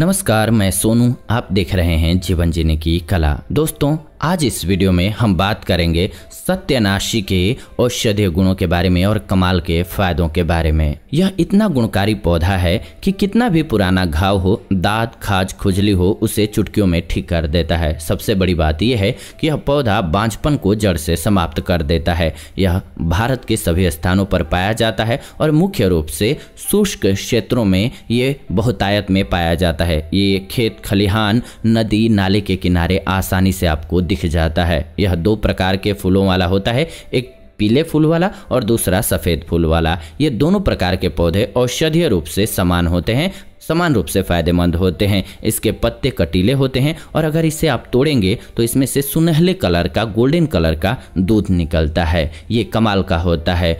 नमस्कार मैं सोनू आप देख रहे हैं जीवन जीने की कला दोस्तों आज इस वीडियो में हम बात करेंगे सत्यनाशी के औषधीय गुणों के बारे में और कमाल के फायदों के बारे में यह इतना गुणकारी पौधा है कि कितना भी पुराना घाव हो दाद खाज खुजली हो उसे चुटकियों में ठीक कर देता है सबसे बड़ी बात यह है कि यह पौधा बांझपन को जड़ से समाप्त कर देता है यह भारत के सभी स्थानों पर पाया जाता है और मुख्य रूप से शुष्क क्षेत्रों में ये बहुतायत में पाया जाता है ये खेत खलिहान नदी नाले के किनारे आसानी से आपको दिख जाता है यह दो प्रकार के फूलों वाला होता है एक पीले फूल वाला और दूसरा सफ़ेद फूल वाला ये दोनों प्रकार के पौधे औषधीय रूप से समान होते हैं समान रूप से फायदेमंद होते हैं इसके पत्ते कटीले होते हैं और अगर इसे आप तोड़ेंगे तो इसमें से सुनहले कलर का गोल्डन कलर का दूध निकलता है ये कमाल का होता है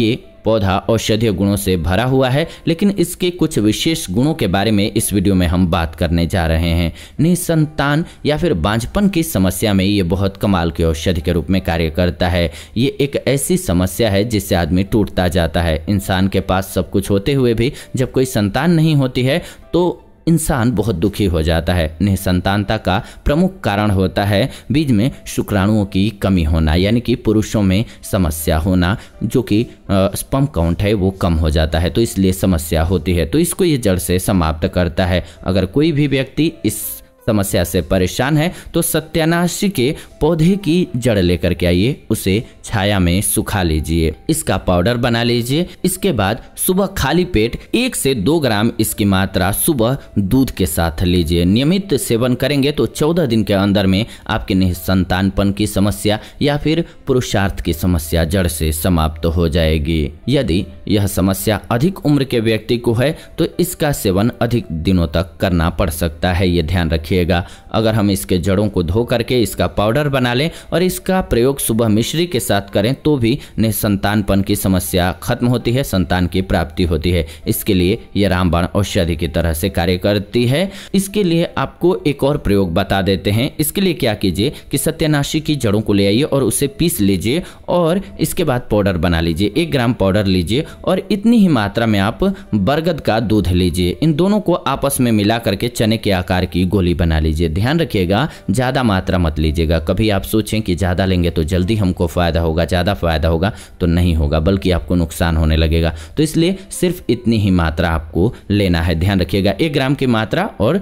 ये पौधा औषधीय गुणों से भरा हुआ है लेकिन इसके कुछ विशेष गुणों के बारे में इस वीडियो में हम बात करने जा रहे हैं निसंतान या फिर बांझपन की समस्या में ये बहुत कमाल की औषधि के रूप में कार्य करता है ये एक ऐसी समस्या है जिससे आदमी टूटता जाता है इंसान के पास सब कुछ होते हुए भी जब कोई संतान नहीं होती है तो इंसान बहुत दुखी हो जाता है निसंतानता का प्रमुख कारण होता है बीज में शुक्राणुओं की कमी होना यानी कि पुरुषों में समस्या होना जो कि स्पम काउंट है वो कम हो जाता है तो इसलिए समस्या होती है तो इसको ये जड़ से समाप्त करता है अगर कोई भी व्यक्ति इस समस्या से परेशान है तो सत्यानाशी के पौधे की जड़ लेकर के आइए उसे छाया में सुखा लीजिए इसका पाउडर बना लीजिए इसके बाद सुबह खाली पेट एक से दो ग्राम इसकी मात्रा सुबह दूध के साथ लीजिए नियमित सेवन करेंगे तो चौदह दिन के अंदर में आपके निसंतानपन की समस्या या फिर पुरुषार्थ की समस्या जड़ से समाप्त हो जाएगी यदि यह समस्या अधिक उम्र के व्यक्ति को है तो इसका सेवन अधिक दिनों तक करना पड़ सकता है ये ध्यान रखिए लगेगा अगर हम इसके जड़ों को धो करके इसका पाउडर बना लें और इसका प्रयोग सुबह मिश्री के साथ करें तो भी निसंतानपन की समस्या खत्म होती है संतान की प्राप्ति होती है इसके लिए यह रामबाण औषधि की तरह से कार्य करती है इसके लिए आपको एक और प्रयोग बता देते हैं इसके लिए क्या कीजिए कि सत्यानाशी की जड़ों को ले आइए और उसे पीस लीजिए और इसके बाद पाउडर बना लीजिए एक ग्राम पाउडर लीजिए और इतनी ही मात्रा में आप बरगद का दूध लीजिए इन दोनों को आपस में मिला करके चने के आकार की गोली बना बना लीजिए ध्यान रखिएगा ज़्यादा मात्रा मत लीजिएगा कभी आप सोचें कि ज़्यादा लेंगे तो जल्दी हमको फ़ायदा होगा ज़्यादा फ़ायदा होगा तो नहीं होगा बल्कि आपको नुकसान होने लगेगा तो इसलिए सिर्फ इतनी ही मात्रा आपको लेना है ध्यान रखिएगा एक ग्राम की मात्रा और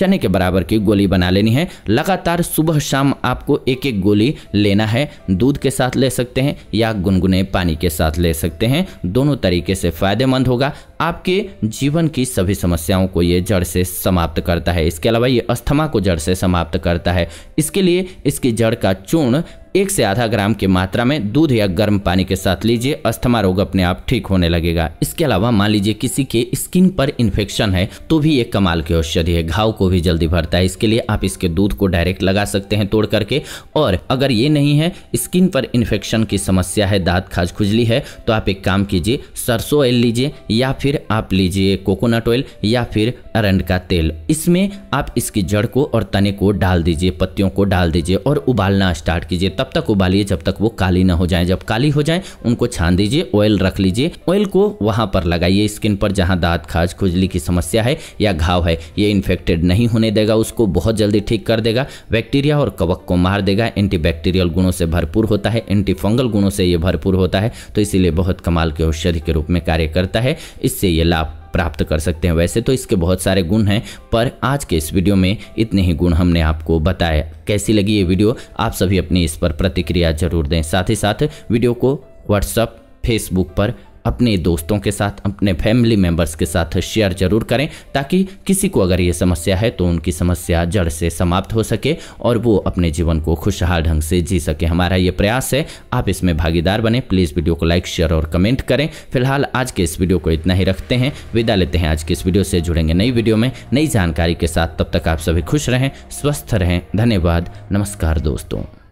चने के बराबर की गोली बना लेनी है लगातार सुबह शाम आपको एक एक गोली लेना है दूध के साथ ले सकते हैं या गुनगुने पानी के साथ ले सकते हैं दोनों तरीके से फायदेमंद होगा आपके जीवन की सभी समस्याओं को ये जड़ से समाप्त करता है इसके अलावा ये अस्थमा को जड़ से समाप्त करता है इसके लिए इसकी जड़ का चूर्ण एक से आधा ग्राम की मात्रा में दूध या गर्म पानी के साथ लीजिए अस्थमा रोग अपने आप ठीक होने लगेगा इसके अलावा मान लीजिए किसी के स्किन पर इन्फेक्शन है तो भी एक कमाल की औषधि है घाव को भी जल्दी भरता है इसके लिए आप इसके दूध को डायरेक्ट लगा सकते हैं तोड़ करके और अगर ये नहीं है स्किन पर इन्फेक्शन की समस्या है दाँत खाज खुजली है तो आप एक काम कीजिए सरसों ऑयल लीजिए या फिर आप लीजिए कोकोनट ऑयल या फिर अरंड का तेल इसमें आप इसकी जड़ को और तने को डाल दीजिए पत्तियों को डाल दीजिए और उबालना स्टार्ट कीजिए तब तब तक उबालिए जब तक वो काली ना हो जाए जब काली हो जाए उनको छान दीजिए ऑयल रख लीजिए ऑयल को वहाँ पर लगाइए स्किन पर जहाँ दांत खाज खुजली की समस्या है या घाव है ये इन्फेक्टेड नहीं होने देगा उसको बहुत जल्दी ठीक कर देगा बैक्टीरिया और कवक को मार देगा एंटीबैक्टीरियल गुणों से भरपूर होता है एंटी फंगल गुणों से ये भरपूर होता है तो इसीलिए बहुत कमाल के औषधि के रूप में कार्य करता है इससे ये लाभ प्राप्त कर सकते हैं वैसे तो इसके बहुत सारे गुण हैं पर आज के इस वीडियो में इतने ही गुण हमने आपको बताया कैसी लगी ये वीडियो आप सभी अपनी इस पर प्रतिक्रिया जरूर दें साथ ही साथ वीडियो को व्हाट्सअप फेसबुक पर अपने दोस्तों के साथ अपने फैमिली मेंबर्स के साथ शेयर जरूर करें ताकि किसी को अगर ये समस्या है तो उनकी समस्या जड़ से समाप्त हो सके और वो अपने जीवन को खुशहाल ढंग से जी सके हमारा ये प्रयास है आप इसमें भागीदार बने प्लीज़ वीडियो को लाइक शेयर और कमेंट करें फिलहाल आज के इस वीडियो को इतना ही रखते हैं विदा लेते हैं आज के इस वीडियो से जुड़ेंगे नई वीडियो में नई जानकारी के साथ तब तक आप सभी खुश रहें स्वस्थ रहें धन्यवाद नमस्कार दोस्तों